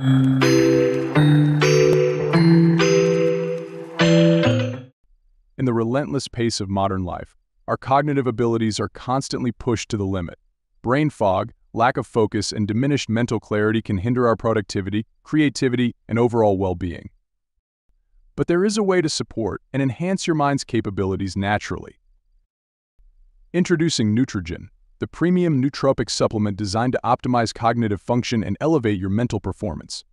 In the relentless pace of modern life, our cognitive abilities are constantly pushed to the limit. Brain fog, lack of focus, and diminished mental clarity can hinder our productivity, creativity, and overall well-being. But there is a way to support and enhance your mind's capabilities naturally. Introducing Neutrogen the premium nootropic supplement designed to optimize cognitive function and elevate your mental performance.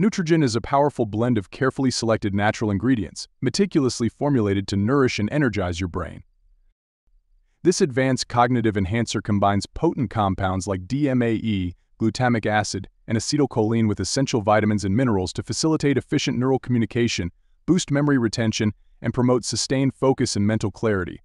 Neutrogen is a powerful blend of carefully selected natural ingredients, meticulously formulated to nourish and energize your brain. This advanced cognitive enhancer combines potent compounds like DMAE, glutamic acid, and acetylcholine with essential vitamins and minerals to facilitate efficient neural communication, boost memory retention, and promote sustained focus and mental clarity.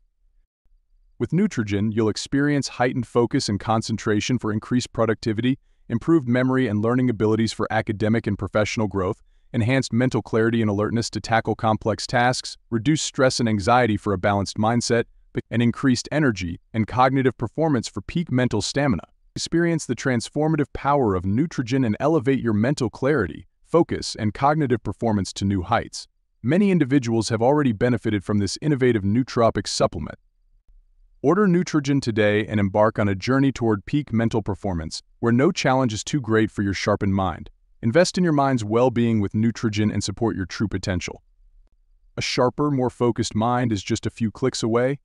With Nutrigen, you'll experience heightened focus and concentration for increased productivity, improved memory and learning abilities for academic and professional growth, enhanced mental clarity and alertness to tackle complex tasks, reduced stress and anxiety for a balanced mindset, and increased energy and cognitive performance for peak mental stamina. Experience the transformative power of Nutrigen and elevate your mental clarity, focus, and cognitive performance to new heights. Many individuals have already benefited from this innovative nootropic supplement, Order Neutrogen today and embark on a journey toward peak mental performance, where no challenge is too great for your sharpened mind. Invest in your mind's well-being with Neutrogen and support your true potential. A sharper, more focused mind is just a few clicks away,